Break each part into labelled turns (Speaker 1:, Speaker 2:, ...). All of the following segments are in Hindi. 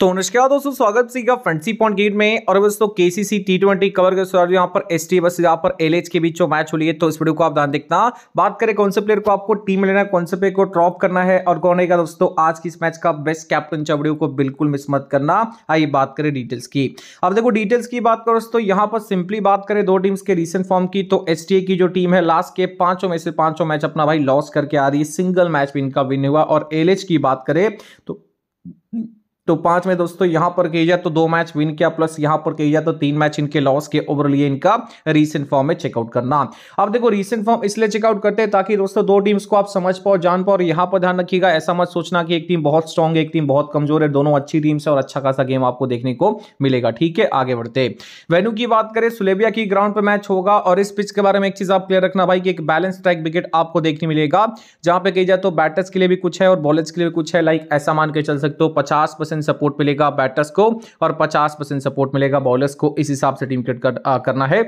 Speaker 1: तो नमस्कार दोस्तों स्वागत सीखा फ्रेंडसी पॉइंट गेट में और दोस्तों K C C T twenty cover के सर यहाँ पर एस टी बस यहाँ पर एल के बीच जो मैच हो रही है तो इस वीडियो को आप ध्यान देखना बात करें कौन से प्लेयर को आपको टीम लेना है कौन से प्लेयर को ड्रॉप करना है और कौन रहेगा दोस्तों आज की इस मैच का बेस्ट कैप्टन चवड़ियों को बिल्कुल मिस मत करना आइए बात करें डिटेल्स की अब देखो डिटेल्स की बात करो दोस्तों यहाँ पर सिंपली बात करें दो टीम्स के रिसेंट फॉर्म की तो एस की जो टीम है लास्ट के पांचों में से पांचों मैच अपना भाई लॉस करके आ रही है सिंगल मैच भी इनका विन हुआ और एल की बात करें तो तो पांच में दोस्तों यहां पर कही जाए तो दो मैच विन किया प्लस यहां पर कही जाए तो तीन मैच इनके लॉस के ओवरऑल ये इनका रीसेंट फॉर्म में चेकआउट करना अब देखो रीसेंट फॉर्म इसलिए चेकआउट करते हैं ताकि दोस्तों दो टीम्स को आप समझ पाओ जान पाओ और यहां पर ध्यान रखिएगा ऐसा मत सोचना कि एक टीम बहुत स्ट्रॉन्ग है एक टीम बहुत कमजोर है दोनों अच्छी टीम्स है और अच्छा खासा गेम आपको देखने को मिलेगा ठीक है आगे बढ़ते वेन्यू की बात करें सुलेबिया की ग्राउंड पर मैच होगा और इस पिच के बारे में एक चीज आप क्लियर रखना भाई कि एक बैलेंस स्ट्राइक विकेट आपको देखने मिलेगा जहां पर कही जाए तो बैटर्स के लिए भी कुछ है और बॉलर्स के लिए भी कुछ है लाइक ऐसा मान के चल सकते हो पचास परसेंट सपोर्ट मिलेगा बैटर्स को और पचास परसेंट सपोर्ट मिलेगा बॉलर्स को इस हिसाब से टीम क्रिकेट करना है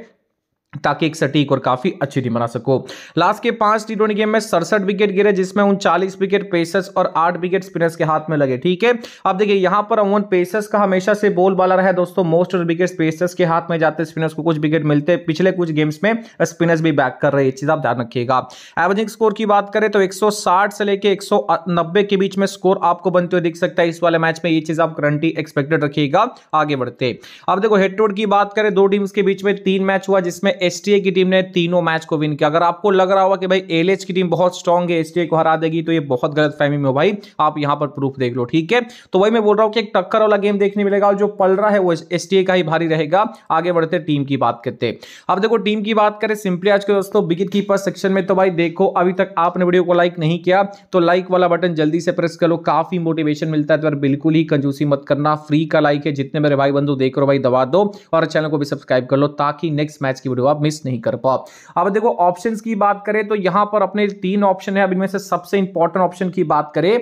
Speaker 1: ताकि एक सटीक और काफी अच्छी टीम बना सको लास्ट के पांच टी ट्वेंटी गेम में सड़सठ विकेट गिरे जिसमें उनचालीस विकेट पेसर्स और आठ विकेट स्पिनर्स के हाथ में लगे ठीक है अब देखिए यहां पर अमून पेसर्स का हमेशा से बोल बाला रहा है दोस्तों मोस्ट ऑफ विकेट पेसर्स के हाथ में जाते स्पिनर्स को कुछ विकेट मिलते पिछले कुछ गेम्स में स्पिनर्स भी बैक कर रहे चीज आप ध्यान रखिएगा एवरेजिंग स्कोर की बात करें तो एक से लेकर एक के बीच में स्कोर आपको बनते हुए दिख सकता है इस वाले मैच में ये चीज आप करंटी एक्सपेक्टेड रखिएगा आगे बढ़ते अब देखो हेड टोड की बात करें दो टीम्स के बीच में तीन मैच हुआ जिसमें एस की टीम ने तीनों मैच को विन किया अगर आपको लग रहा होगा कि भाई एल की टीम बहुत स्ट्रॉग है एस को हरा देगी तो ये बहुत गलत फहमी में हो भाई आप यहाँ पर प्रूफ देख लो ठीक है तो वही मैं बोल रहा हूँ कि एक टक्कर वाला गेम देखने मिलेगा और जो पल रहा है वो एस का ही भारी रहेगा आगे बढ़ते टीम की बात करते अब देखो टीम की बात करें सिंपली आज के दोस्तों विकेट कीपर सेक्शन में तो भाई देखो अभी तक आपने वीडियो को लाइक नहीं किया तो लाइक वाला बटन जल्दी से प्रेस कर लो काफी मोटिवेशन मिलता है तो बिल्कुल ही कंजूसी मत करना फ्री का लाइक है जितने मेरे भाई बंधु देख रहे हो भाई दबा दो और चैनल को भी सब्सक्राइब कर लो ताकि नेक्स्ट मैच की वीडियो आप मिस नहीं कर पाओ अब देखो ऑप्शन की बात करें तो यहां पर अपने तीन ऑप्शन है अब इनमें से सबसे इंपॉर्टेंट ऑप्शन की बात करें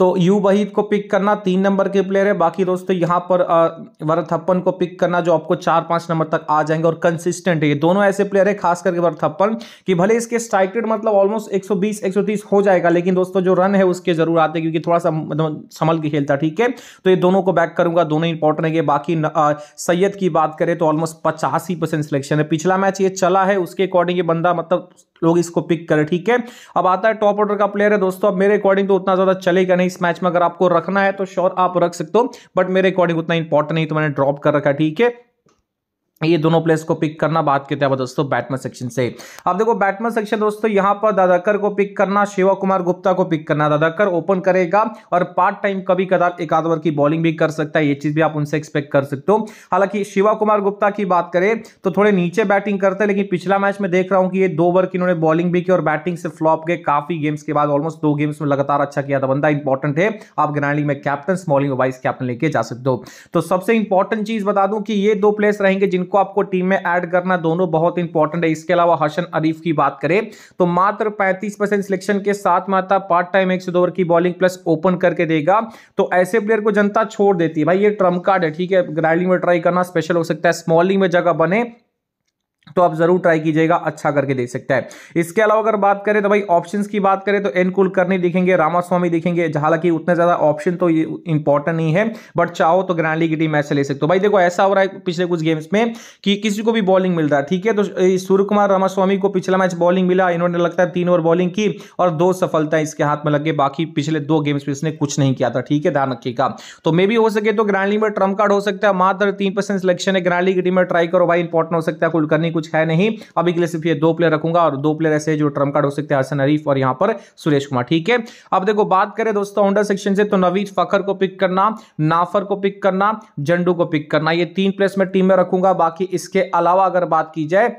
Speaker 1: तो यू वहीद को पिक करना तीन नंबर के प्लेयर है बाकी दोस्तों यहाँ पर वरथप्पन को पिक करना जो आपको चार पांच नंबर तक आ जाएंगे और कंसिस्टेंट है ये दोनों ऐसे प्लेयर है खास करके वरथप्पन कि भले इसके स्ट्राइक रेट मतलब ऑलमोस्ट 120 130 हो जाएगा लेकिन दोस्तों जो रन है उसके जरूर आते हैं क्योंकि थोड़ा सा मतलब संभल के खेलता ठीक है तो ये दोनों को बैक करूंगा दोनों इंपॉर्टेंट है बाकी सैयद की बात करें तो ऑलमोस्ट पचासी सिलेक्शन है पिछला मैच ये चला है उसके अकॉर्डिंग ये बंदा मतलब लोग इसको पिक करें ठीक है अब आता है टॉप ऑर्डर का प्लेयर है दोस्तों अब मेरे अकॉर्डिंग तो उतना ज्यादा चलेगा नहीं इस मैच में अगर आपको रखना है तो श्योर आप रख सकते हो बट मेरे अकॉर्डिंग उतना इंपॉर्टेंट नहीं तो मैंने ड्रॉप कर रखा ठीक है ये दोनों प्लेस को पिक करना बात करते हैं दोस्तों बैटमैन सेक्शन से अब देखो बैटमैन सेक्शन दोस्तों यहाँ पर दादाकर को पिक करना शिवा कुमार गुप्ता को पिक करना दादाकर ओपन करेगा और पार्ट टाइम कभी कदार एक आधवर की बॉलिंग भी कर सकता है ये चीज भी आप उनसे एक्सपेक्ट कर सकते हो हालांकि शिवा कुमार गुप्ता की बात करें तो थोड़े नीचे बैटिंग करते हैं लेकिन पिछला मैच में देख रहा हूं कि ये दो ओवर की उन्होंने बॉलिंग भी की और बैटिंग से फ्लॉप गए काफी गेम्स के बाद ऑलमोस्ट दो गेम्स में लगातार अच्छा किया था बंदा इंपॉर्टेंट है आप ग्रैंडिंग में कैप्टन स्मॉलिंग वाइस कैप्टन लेके जा सकते हो तो सबसे इंपॉर्टेंट चीज बता दूं कि ये दो प्लेस रहेंगे जिनको को आपको टीम में ऐड करना दोनों बहुत इंपॉर्टेंट है इसके अलावा हसन अरीफ की बात करें तो मात्र 35 परसेंट सिलेक्शन के साथ माता पार्ट टाइम एक ओवर की बॉलिंग प्लस ओपन करके देगा तो ऐसे प्लेयर को जनता छोड़ देती है भाई ये ट्रम्प कार्ड है ठीक है ग्राइलिंग में ट्राई करना स्पेशल हो सकता है स्मॉलिंग में जगह बने तो आप जरूर ट्राई कीजिएगा अच्छा करके देख सकता है इसके अलावा अगर बात करें तो भाई ऑप्शंस की बात करें तो एन कुलकर्णी दिखेंगे रामास्वामी दिखेंगे हालांकि उतने ज्यादा ऑप्शन तो इंपॉर्टेंट नहीं है बट चाहो तो ग्रैंड लीग की टीम ऐसे ले सकते हो भाई देखो ऐसा हो रहा है पिछले कुछ गेम्स में कि किसी को भी बॉलिंग मिल रहा है ठीक है तो सूर्य कुमार रामास्वामी को पिछला मैच बॉलिंग मिला इन्होंने लगता है तीन ओवर बॉलिंग की और दो सफलता इसके हाथ में लग गए बाकी पिछले दो गेम्स में इसने कुछ नहीं किया था ठीक है ध्यान रखिएगा तो मे भी हो सके तो ग्रैंड लीग में ट्रम्प कार्ड हो सकता है मात्र तीन परसेंट सिलेक्शन है ग्रैंड लीग की टीम में ट्राई करो भाई इंपॉर्टेंट हो सकता है कुलकर्णी में कुछ है नहीं अभी के लिए सिर्फ ये दो प्लेयर रखूंगा और दो प्लेयर ऐसे जो ट्रम कार्ड हो सकते हैं हसन अरीफ और यहाँ पर सुरेश कुमार ठीक है अब देखो बात करें दोस्तों होंडा सेक्शन से तो नवीज फखर को पिक करना नाफर को पिक करना जंडू को पिक करना ये तीन प्लेस में टीम में रखूंगा बाकी इसके अलावा अगर बात की जाए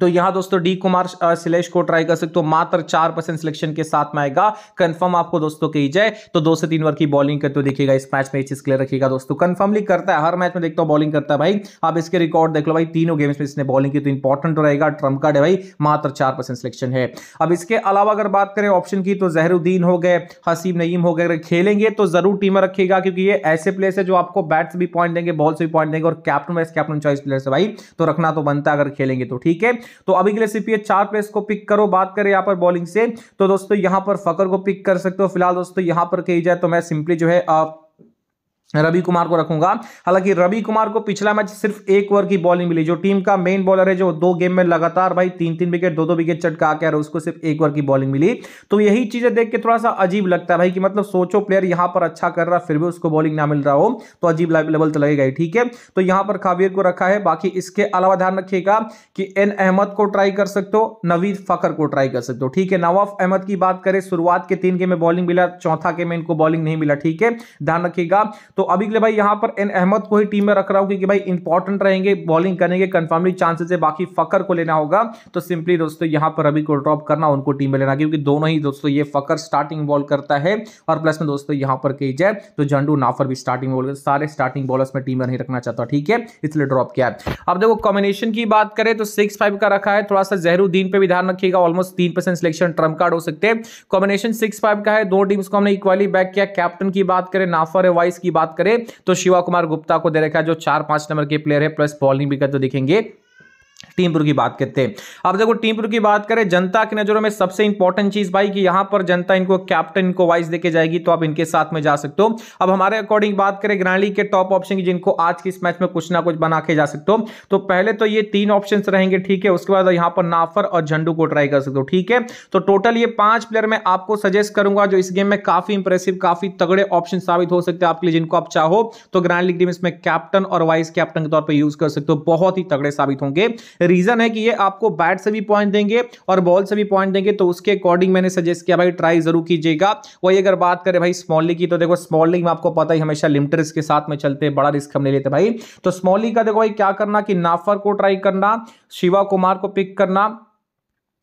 Speaker 1: तो यहां दोस्तों डी कुमार सिलेश को ट्राई कर सकते हो मात्र चार परसेंट सिलेक्शन के साथ में आएगा कंफर्म आपको दोस्तों कही जाए तो दो से तीन ओवर की बॉलिंग करते हुए देखिएगा इस मैच में चीज क्लियर रखिएगा दोस्तों कंफर्मली करता है हर मैच में देखता हूं बॉलिंग करता है भाई आप इसके रिकॉर्ड देख लो भाई तीनों गेम्स में इसने बॉलिंग की तो इंपॉर्टेंट रहेगा ट्रम्प कार्ड है भाई मात्र चार सिलेक्शन है अब इसके अलावा अगर बात करें ऑप्शन की तो जहरुद्दीन हो गए हसीब नईम हो गए अगर खेलेंगे तो जरूर टीम रखेगा क्योंकि ये ऐसे प्लेयर्स है जो आपको बैट से भी पॉइंट देंगे बॉल से भी पॉइंट देंगे और captain vice captain choice player है भाई तो रखना तो बनता है अगर खेलेंगे तो ठीक है तो अभी के लिए सीपीए चार प्लेस को पिक करो बात करें यहाँ पर बॉलिंग से तो दोस्तों यहाँ पर फकर को पिक कर सकते हो फिलहाल दोस्तों यहाँ पर कही जाए तो मैं सिंपली जो है रवि कुमार को रखूंगा हालांकि रवि कुमार को पिछला मैच सिर्फ एक ओवर की बॉलिंग मिली जो टीम का मेन बॉलर है जो दो गेम में लगातार भाई तीन तीन विकेट दो दो विकेट चटका के उसको सिर्फ एक ओवर की बॉलिंग मिली तो यही चीजें देख के थोड़ा सा अजीब लगता है भाई कि मतलब सोचो प्लेयर यहां पर अच्छा कर रहा फिर भी उसको बॉलिंग ना मिल रहा हो तो अजीब लेवल तो लगेगा ठीक है तो यहां पर काबीर को रखा है बाकी इसके अलावा ध्यान रखिएगा कि एन अहमद को ट्राई कर सकते हो नवीद फकर को ट्राई कर सकते हो ठीक है नवाफ अहमद की बात करें शुरुआत के तीन गेम में बॉलिंग मिला चौथा गेम में इनको बॉलिंग नहीं मिला ठीक है ध्यान रखिएगा तो अभी के लिए भाई यहाँ पर एन अहमद को ही टीम में रख रहा हूँ क्योंकि भाई इंपॉर्टेंट रहेंगे बॉलिंग करेंगे कन्फर्मली चांसेस है बाकी फकर को लेना होगा तो सिंपली दोस्तों यहाँ पर अभी को ड्रॉप करना उनको टीम में लेना क्योंकि दोनों ही दोस्तों ये फकर स्टार्टिंग बॉल करता है और प्लस में दोस्तों यहाँ पर कही जाए तो झंडू नाफर भी स्टार्टिंग बॉल सारे स्टार्टिंग बॉलर्स में टीम में नहीं रखना चाहता ठीक है इसलिए ड्रॉप किया अब देखो कॉम्बिनेशन की बात करें तो सिक्स फाइव का रखा है थोड़ा सा जहरुद्दीन पर भी ध्यान रखिएगा ऑलमोस्ट तीन परसेंट सिलेक्शन ट्रम्प कार्ड हो सकते हैं कॉम्बिनेशन सिक्स फाइव का है दो टीम्स को हमने इक्वली बैक किया कैप्टन की बात करें नाफर है वाइस की बात बात करें तो शिवा कुमार गुप्ता को दे रखा है जो चार पांच नंबर के प्लेयर है प्लस बॉलिंग भी करते दिखेंगे टीमपुर की बात करते हैं अब देखो टीमपुर की बात करें जनता की नजरों में सबसे इंपॉर्टेंट चीज भाई कि यहां पर जनता इनको कैप्टन इनको वाइस देके जाएगी तो आप इनके साथ में जा सकते हो अब हमारे अकॉर्डिंग बात करें ग्रांडी के टॉप ऑप्शन की जिनको आज के इस मैच में कुछ ना कुछ बना के जा सकते हो तो पहले तो ये तीन ऑप्शन रहेंगे ठीक है उसके बाद यहां पर नाफर और झंडू को ट्राई कर सकते हो ठीक है तो टोटल ये पांच प्लेयर मैं आपको सजेस्ट करूंगा जो इस गेम में काफी इंप्रेसिव काफी तगड़े ऑप्शन साबित हो सकते हैं आपके लिए जिनको आप चाहो तो ग्रांड लीग टीम इसमें कैप्टन और वाइस कैप्टन के तौर पर यूज कर सकते हो बहुत ही तगड़े साबित होंगे रीजन है कि ये आपको बैट से भी पॉइंट देंगे और बॉल से भी पॉइंट देंगे तो उसके अकॉर्डिंग मैंने सजेस्ट किया भाई ट्राई जरूर कीजिएगा वही अगर बात करें भाई स्मॉलिंग की तो देखो स्मॉलिंग में आपको पता ही हमेशा रिस्क के साथ में चलते बड़ा रिस्क हम ले लेते भाई तो स्मॉलिंग का देखो भाई क्या करना कि नाफर को ट्राई करना शिवा कुमार को पिक करना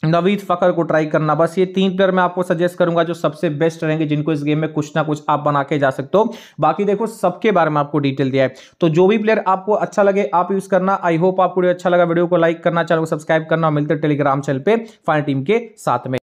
Speaker 1: नवीद फकर को ट्राई करना बस ये तीन प्लेयर मैं आपको सजेस्ट करूंगा जो सबसे बेस्ट रहेंगे जिनको इस गेम में कुछ ना कुछ आप बना के जा सकते हो बाकी देखो सबके बारे में आपको डिटेल दिया है तो जो भी प्लेयर आपको अच्छा लगे आप यूज करना आई होप आपको अच्छा लगा वीडियो को लाइक करना चैनल को सब्सक्राइब करना मिलते टेलीग्राम चैनल पर फाइन टीम के साथ में